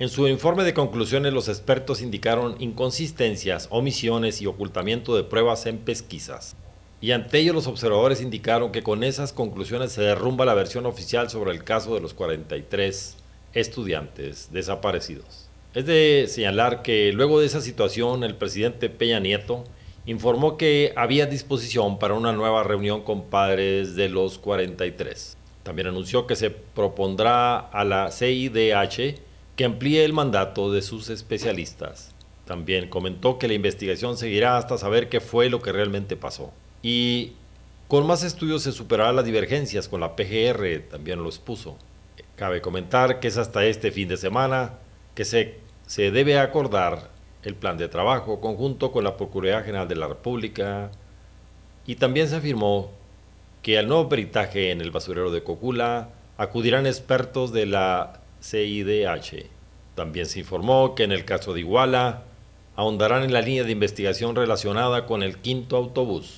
En su informe de conclusiones, los expertos indicaron inconsistencias, omisiones y ocultamiento de pruebas en pesquisas. Y ante ello los observadores indicaron que con esas conclusiones se derrumba la versión oficial sobre el caso de los 43 estudiantes desaparecidos. Es de señalar que luego de esa situación el presidente Peña Nieto informó que había disposición para una nueva reunión con padres de los 43. También anunció que se propondrá a la CIDH que amplíe el mandato de sus especialistas. También comentó que la investigación seguirá hasta saber qué fue lo que realmente pasó. Y con más estudios se superarán las divergencias con la PGR, también lo expuso. Cabe comentar que es hasta este fin de semana que se, se debe acordar el plan de trabajo conjunto con la Procuraduría General de la República y también se afirmó que al nuevo peritaje en el basurero de Cocula acudirán expertos de la CIDH. También se informó que en el caso de Iguala ahondarán en la línea de investigación relacionada con el quinto autobús.